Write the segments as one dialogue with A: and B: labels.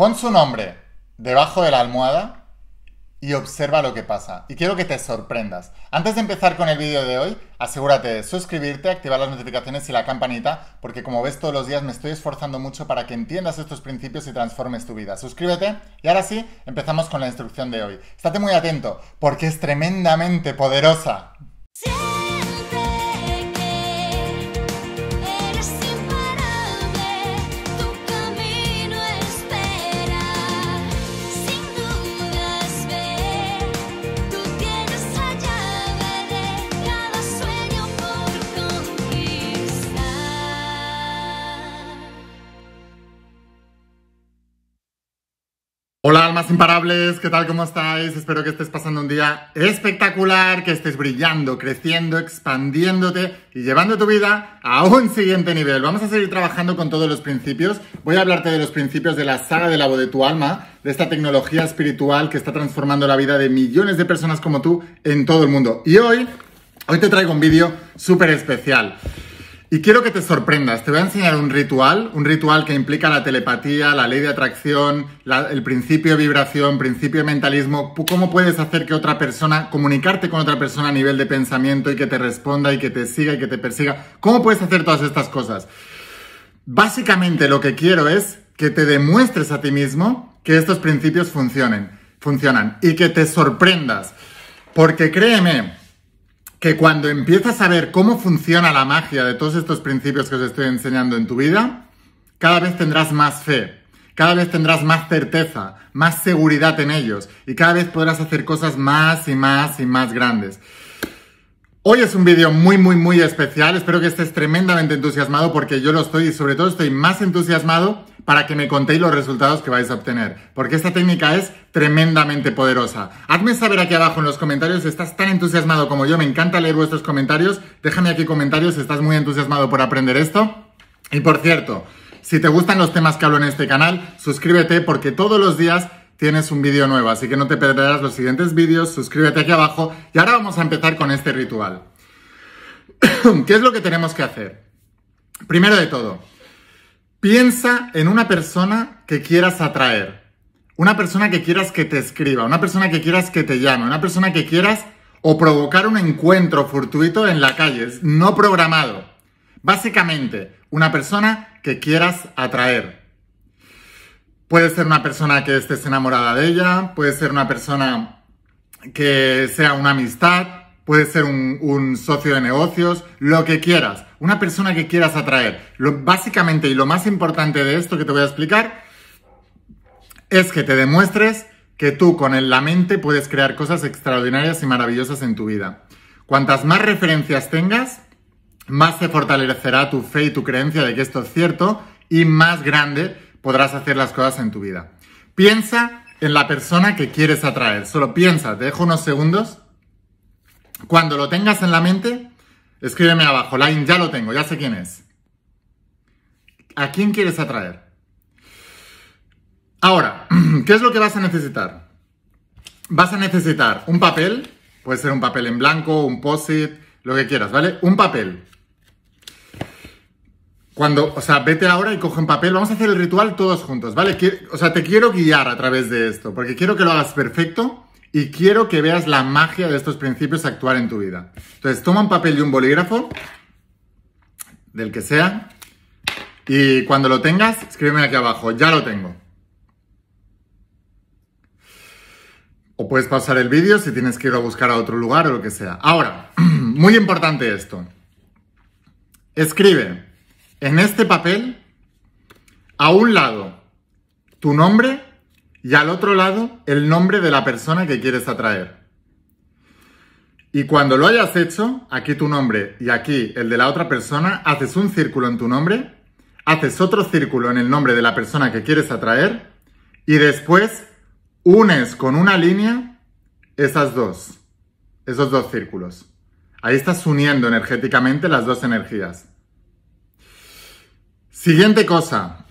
A: Pon su nombre debajo de la almohada y observa lo que pasa. Y quiero que te sorprendas. Antes de empezar con el vídeo de hoy, asegúrate de suscribirte, activar las notificaciones y la campanita, porque como ves todos los días me estoy esforzando mucho para que entiendas estos principios y transformes tu vida. Suscríbete y ahora sí, empezamos con la instrucción de hoy. Estate muy atento, porque es tremendamente poderosa. Sí. Hola almas imparables, ¿qué tal? ¿Cómo estáis? Espero que estés pasando un día espectacular, que estés brillando, creciendo, expandiéndote y llevando tu vida a un siguiente nivel. Vamos a seguir trabajando con todos los principios. Voy a hablarte de los principios de la saga de la voz de tu alma, de esta tecnología espiritual que está transformando la vida de millones de personas como tú en todo el mundo. Y hoy, hoy te traigo un vídeo súper especial. Y quiero que te sorprendas, te voy a enseñar un ritual, un ritual que implica la telepatía, la ley de atracción, el principio de vibración, principio de mentalismo, cómo puedes hacer que otra persona, comunicarte con otra persona a nivel de pensamiento y que te responda y que te siga y que te persiga, cómo puedes hacer todas estas cosas. Básicamente lo que quiero es que te demuestres a ti mismo que estos principios funcionen, funcionan y que te sorprendas, porque créeme, que cuando empiezas a ver cómo funciona la magia de todos estos principios que os estoy enseñando en tu vida, cada vez tendrás más fe, cada vez tendrás más certeza, más seguridad en ellos y cada vez podrás hacer cosas más y más y más grandes. Hoy es un vídeo muy, muy, muy especial. Espero que estés tremendamente entusiasmado porque yo lo estoy y sobre todo estoy más entusiasmado para que me contéis los resultados que vais a obtener, porque esta técnica es tremendamente poderosa. Hazme saber aquí abajo en los comentarios si estás tan entusiasmado como yo, me encanta leer vuestros comentarios, déjame aquí comentarios si estás muy entusiasmado por aprender esto. Y por cierto, si te gustan los temas que hablo en este canal, suscríbete porque todos los días tienes un vídeo nuevo, así que no te perderás los siguientes vídeos, suscríbete aquí abajo y ahora vamos a empezar con este ritual. ¿Qué es lo que tenemos que hacer? Primero de todo, Piensa en una persona que quieras atraer, una persona que quieras que te escriba, una persona que quieras que te llame, una persona que quieras o provocar un encuentro fortuito en la calle, no programado. Básicamente, una persona que quieras atraer. Puede ser una persona que estés enamorada de ella, puede ser una persona que sea una amistad, puedes ser un, socio de negocios, lo que quieras, una persona que quieras atraer. Lo, básicamente y lo más importante de esto que te voy a explicar es que te demuestres que tú con la mente puedes crear cosas extraordinarias y maravillosas en tu vida. Cuantas más referencias tengas, más se fortalecerá tu fe y tu creencia de que esto es cierto y más grande podrás hacer las cosas en tu vida. Piensa en la persona que quieres atraer. Solo piensa, te dejo unos segundos cuando lo tengas en la mente, escríbeme abajo, Line, ya lo tengo, ya sé quién es. ¿A quién quieres atraer? Ahora, ¿qué es lo que vas a necesitar? Vas a necesitar un papel, puede ser un papel en blanco, un post-it, lo que quieras, ¿vale? Un papel. Cuando, o sea, vete ahora y coge un papel, vamos a hacer el ritual todos juntos, ¿vale? O sea, te quiero guiar a través de esto, porque quiero que lo hagas perfecto y quiero que veas la magia de estos principios actuar en tu vida. Entonces, toma un papel y un bolígrafo, del que sea, y cuando lo tengas, escríbeme aquí abajo, ya lo tengo. O puedes pausar el vídeo si tienes que ir a buscar a otro lugar o lo que sea. Ahora, muy importante esto. Escribe en este papel, a un lado, tu nombre y al otro lado el nombre de la persona que quieres atraer. Y cuando lo hayas hecho, aquí tu nombre y aquí el de la otra persona, haces un círculo en tu nombre, haces otro círculo en el nombre de la persona que quieres atraer y después unes con una línea esas dos, esos dos círculos. Ahí estás uniendo energéticamente las dos energías. Siguiente cosa.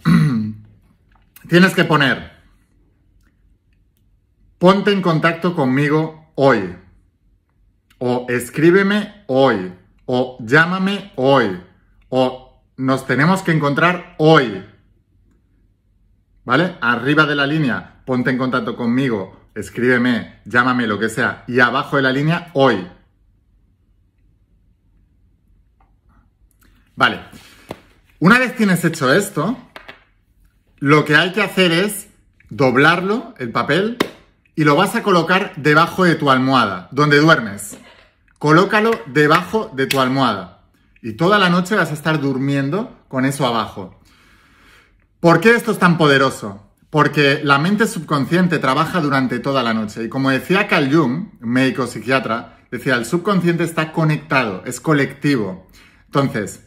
A: Tienes que poner Ponte en contacto conmigo hoy. O escríbeme hoy. O llámame hoy. O nos tenemos que encontrar hoy. ¿Vale? Arriba de la línea, ponte en contacto conmigo. Escríbeme, llámame, lo que sea. Y abajo de la línea, hoy. Vale. Una vez tienes hecho esto, lo que hay que hacer es doblarlo, el papel, y lo vas a colocar debajo de tu almohada, donde duermes. Colócalo debajo de tu almohada y toda la noche vas a estar durmiendo con eso abajo. ¿Por qué esto es tan poderoso? Porque la mente subconsciente trabaja durante toda la noche y como decía Carl Jung, médico psiquiatra, decía, el subconsciente está conectado, es colectivo. Entonces,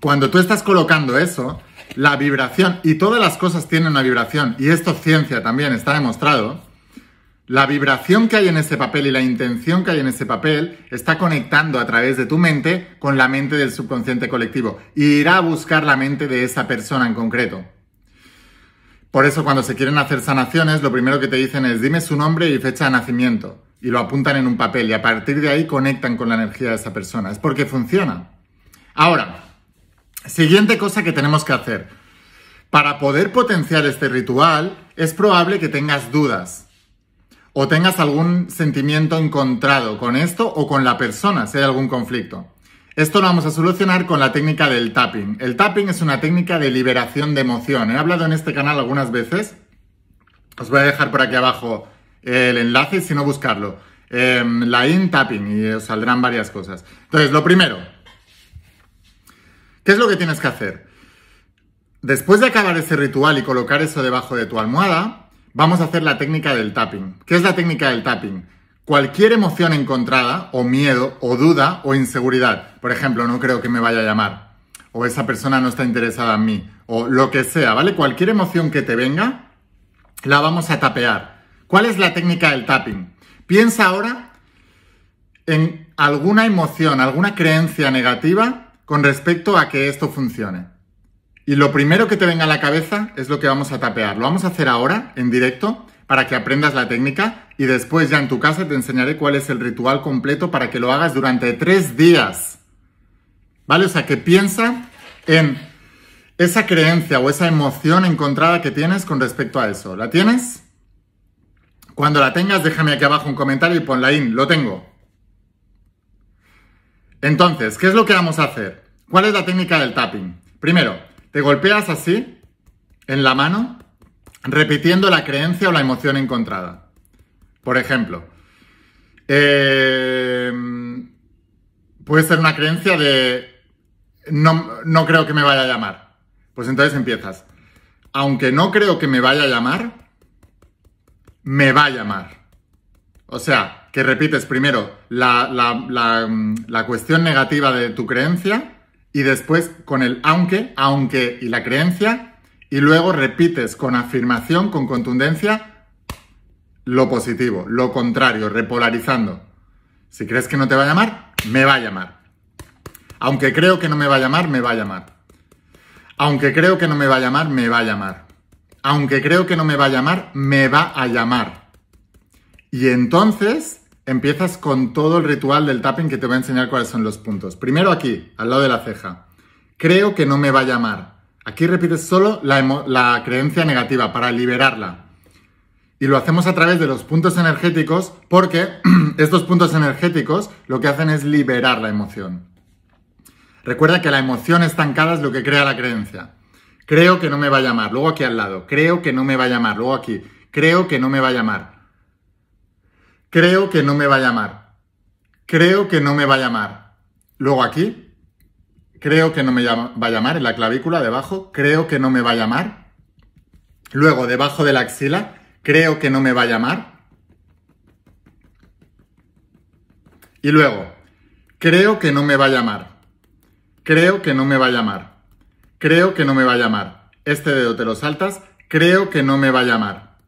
A: cuando tú estás colocando eso, la vibración, y todas las cosas tienen una vibración, y esto ciencia también, está demostrado, la vibración que hay en ese papel y la intención que hay en ese papel está conectando a través de tu mente con la mente del subconsciente colectivo y irá a buscar la mente de esa persona en concreto. Por eso cuando se quieren hacer sanaciones, lo primero que te dicen es dime su nombre y fecha de nacimiento y lo apuntan en un papel y a partir de ahí conectan con la energía de esa persona. Es porque funciona. Ahora, siguiente cosa que tenemos que hacer. Para poder potenciar este ritual, es probable que tengas dudas o tengas algún sentimiento encontrado con esto o con la persona, si hay algún conflicto. Esto lo vamos a solucionar con la técnica del tapping. El tapping es una técnica de liberación de emoción. He hablado en este canal algunas veces. Os voy a dejar por aquí abajo eh, el enlace, si no buscarlo. Em, la in tapping y os saldrán varias cosas. Entonces, lo primero, ¿qué es lo que tienes que hacer? Después de acabar ese ritual y colocar eso debajo de tu almohada, vamos a hacer la técnica del tapping. ¿Qué es la técnica del tapping? Cualquier emoción encontrada, o miedo, o duda, o inseguridad. Por ejemplo, no creo que me vaya a llamar. O esa persona no está interesada en mí. O lo que sea, ¿vale? Cualquier emoción que te venga, la vamos a tapear. ¿Cuál es la técnica del tapping? Piensa ahora en alguna emoción, alguna creencia negativa con respecto a que esto funcione. Y lo primero que te venga a la cabeza es lo que vamos a tapear. Lo vamos a hacer ahora, en directo, para que aprendas la técnica y después ya en tu casa te enseñaré cuál es el ritual completo para que lo hagas durante tres días. ¿Vale? O sea, que piensa en esa creencia o esa emoción encontrada que tienes con respecto a eso. ¿La tienes? Cuando la tengas, déjame aquí abajo un comentario y ponla in, lo tengo. Entonces, ¿qué es lo que vamos a hacer? ¿Cuál es la técnica del tapping? Primero, te golpeas así, en la mano, repitiendo la creencia o la emoción encontrada. Por ejemplo, eh, puede ser una creencia de no, creo que me vaya a llamar. Pues entonces empiezas. Aunque no creo que me vaya a llamar, me va a llamar. O sea, que repites primero la mm, cuestión negativa de tu creencia y después con el aunque, aunque y la creencia, y luego repites con afirmación, con contundencia, lo positivo, lo contrario, repolarizando. Si crees que no te va a llamar, me va a llamar. Aunque creo que no me va a llamar, me va a llamar. Aunque creo que no me va a llamar, me va a llamar. Aunque creo que no me va a llamar, me va a llamar. Y entonces empiezas con todo el ritual del tapping que te voy a enseñar cuáles son los puntos. Primero aquí, al lado de la ceja. Creo que no me va a llamar. Aquí repites solo la, creencia negativa para liberarla. Y lo hacemos a través de los puntos energéticos porque estos puntos energéticos lo que hacen es liberar la emoción. Recuerda que la emoción estancada es lo que crea la creencia. Creo que no me va a llamar. Luego aquí al lado. Creo que no me va a llamar. Luego aquí. Creo que no me va a llamar creo que no me va a llamar, creo que no me va a llamar. Luego aquí, creo que no me va a llamar, en la clavícula debajo, creo que no me va a llamar. Luego debajo de la axila, creo que no me va a llamar. Y luego, creo que no me va a llamar, creo que no me va a llamar, creo que no me va a llamar. Este dedo te lo saltas, creo que no me va a llamar.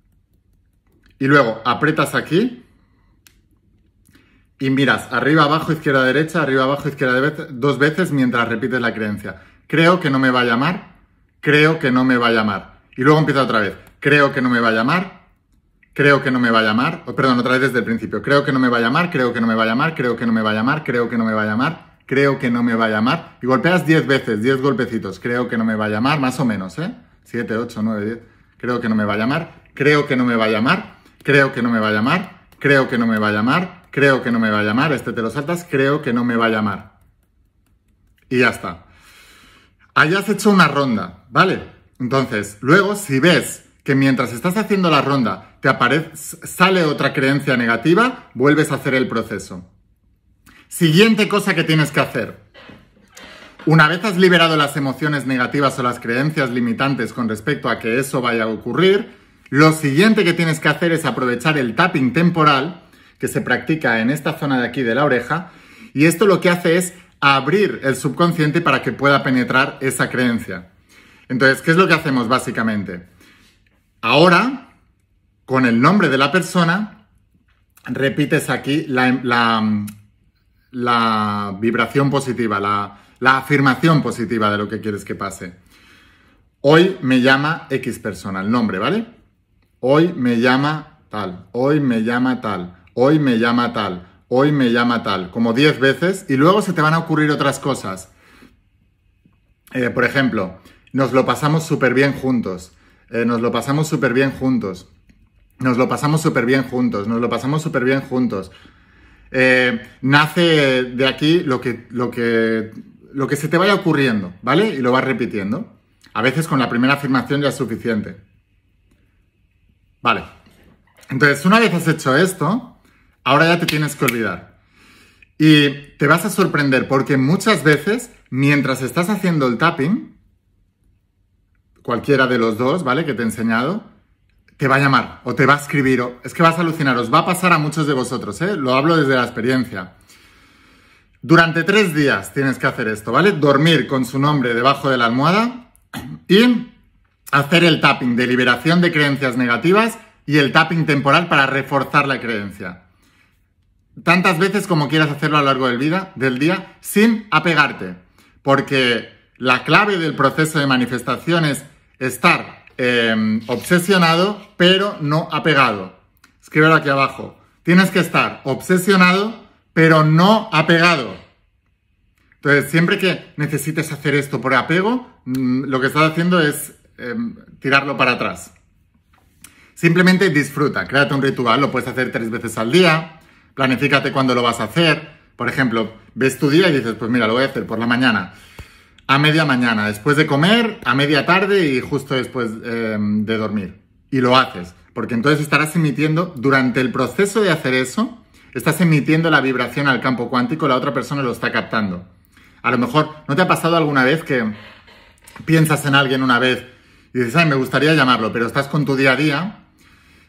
A: Y luego aprietas aquí y miras arriba, abajo, izquierda, derecha, arriba, abajo, izquierda, derecha, dos veces mientras repites la creencia. Creo que no me va a llamar, creo que no me va a llamar. Y luego empieza otra vez. Creo que no me va a llamar, creo que no me va a llamar. perdón, otra vez desde el principio. Creo que no me va a llamar, creo que no me va a llamar, creo que no me va a llamar, creo que no me va a llamar, creo que no me va a llamar. Y golpeas 10 veces, 10 golpecitos. Creo que no me va a llamar, más o menos, ¿eh? 7, 8, 9, 10. Creo que no me va a llamar, creo que no me va a llamar, creo que no me va a llamar, creo que no me va a llamar creo que no me va a llamar, este te lo saltas, creo que no me va a llamar. Y ya está. Hayas hecho una ronda, ¿vale? Entonces, luego si ves que mientras estás haciendo la ronda te aparece, sale otra creencia negativa, vuelves a hacer el proceso. Siguiente cosa que tienes que hacer. Una vez has liberado las emociones negativas o las creencias limitantes con respecto a que eso vaya a ocurrir, lo siguiente que tienes que hacer es aprovechar el tapping temporal que se practica en esta zona de aquí de la oreja y esto lo que hace es abrir el subconsciente para que pueda penetrar esa creencia. Entonces, ¿qué es lo que hacemos básicamente? Ahora, con el nombre de la persona, repites aquí la, vibración positiva, la, la afirmación positiva de lo que quieres que pase. Hoy me llama X persona, el nombre, ¿vale? Hoy me llama tal, hoy me llama tal hoy me llama tal, hoy me llama tal, como 10 veces y luego se te van a ocurrir otras cosas. Eh, por ejemplo, nos lo pasamos súper bien eh, juntos, nos lo pasamos súper bien juntos, nos lo pasamos súper bien juntos, nos lo pasamos súper bien juntos. nace de aquí lo que, lo, que, lo que se te vaya ocurriendo, ¿vale? Y lo vas repitiendo. A veces con la primera afirmación ya es suficiente. Vale. Entonces, una vez has hecho esto, Ahora ya te tienes que olvidar. Y te vas a sorprender porque muchas veces, mientras estás haciendo el tapping, cualquiera de los dos, ¿vale? Que te he enseñado, te va a llamar o te va a escribir. es que vas a alucinar, os va a pasar a muchos de vosotros, ¿eh? Lo hablo desde la experiencia. Durante tres días tienes que hacer esto, ¿vale? Dormir con su nombre debajo de la almohada y hacer el tapping de liberación de creencias negativas y el tapping temporal para reforzar la creencia tantas veces como quieras hacerlo a lo largo del, día sin apegarte. Porque la clave del proceso de manifestación es estar em, obsesionado pero no apegado. Escríbelo aquí abajo. Tienes que estar obsesionado pero no apegado. Entonces, siempre que necesites hacer esto por apego, mm, lo que estás haciendo es em, tirarlo para atrás. Simplemente disfruta, créate un ritual, lo puedes hacer tres veces al día, planifícate cuándo lo vas a hacer. Por ejemplo, ves tu día y dices, pues mira, lo voy a hacer por la mañana, a media mañana, después de comer, a media tarde y justo después em, de dormir. Y lo haces, porque entonces estarás emitiendo, durante el proceso de hacer eso, estás emitiendo la vibración al campo cuántico, la otra persona lo está captando. A lo mejor, ¿no te ha pasado alguna vez que piensas en alguien una vez y dices, ay, me gustaría llamarlo, pero estás con tu día a día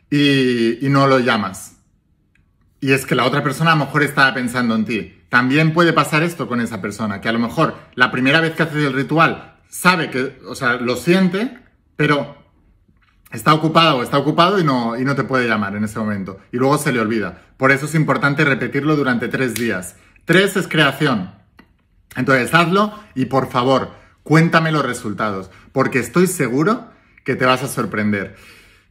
A: y no lo llamas? Y es que la otra persona a lo mejor estaba pensando en ti. También puede pasar esto con esa persona, que a lo mejor la primera vez que haces el ritual sabe que, o sea, lo siente, pero está ocupado o está ocupado y no, y no te puede llamar en ese momento. Y luego se le olvida. Por eso es importante repetirlo durante tres días. Tres es creación. Entonces hazlo y por favor, cuéntame los resultados, porque estoy seguro que te vas a sorprender.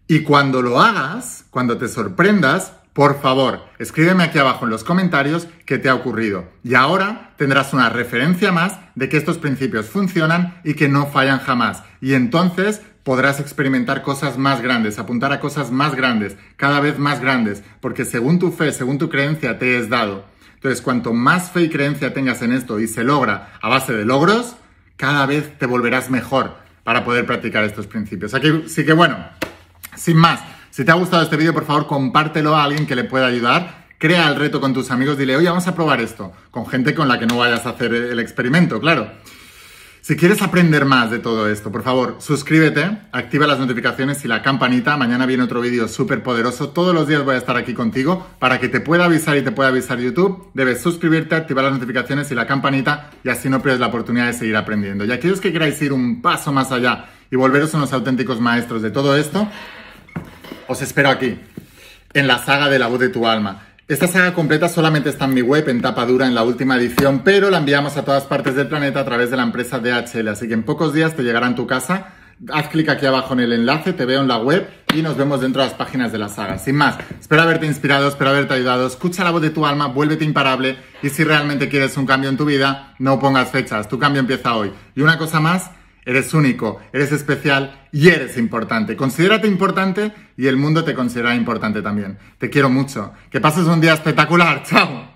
A: Y cuando lo hagas, cuando te sorprendas, por favor, escríbeme aquí abajo en los comentarios qué te ha ocurrido. Y ahora tendrás una referencia más de que estos principios funcionan y que no fallan jamás. Y entonces podrás experimentar cosas más grandes, apuntar a cosas más grandes, cada vez más grandes, porque según tu fe, según tu creencia, te es dado. Entonces, cuanto más fe y creencia tengas en esto y se logra a base de logros, cada vez te volverás mejor para poder practicar estos principios. Aquí sí que bueno, sin más. Si te ha gustado este vídeo, por favor, compártelo a alguien que le pueda ayudar. Crea el reto con tus amigos, dile, oye, vamos a probar esto, con gente con la que no vayas a hacer el experimento, claro. Si quieres aprender más de todo esto, por favor, suscríbete, activa las notificaciones y la campanita. Mañana viene otro vídeo súper poderoso. Todos los días voy a estar aquí contigo para que te pueda avisar y te pueda avisar YouTube. Debes suscribirte, activar las notificaciones y la campanita y así no pierdes la oportunidad de seguir aprendiendo. Y aquellos que queráis ir un paso más allá y volveros unos auténticos maestros de todo esto, os espero aquí, en la saga de la voz de tu alma. Esta saga completa solamente está en mi web, en tapa dura, en la última edición, pero la enviamos a todas partes del planeta a través de la empresa DHL, así que en pocos días te llegará en tu casa. Haz clic aquí abajo en el enlace, te veo en la web y nos vemos dentro de las páginas de la saga. Sin más, espero haberte inspirado, espero haberte ayudado. Escucha la voz de tu alma, vuélvete imparable y si realmente quieres un cambio en tu vida, no pongas fechas, tu cambio empieza hoy. Y una cosa más, Eres único, eres especial y eres importante. Considérate importante y el mundo te considera importante también. Te quiero mucho. Que pases un día espectacular. Chao.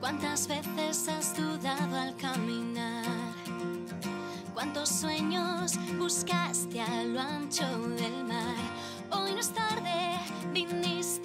B: ¿Cuántas veces has dudado al caminar? ¿Cuántos sueños buscaste ancho del mar? Hoy no beneath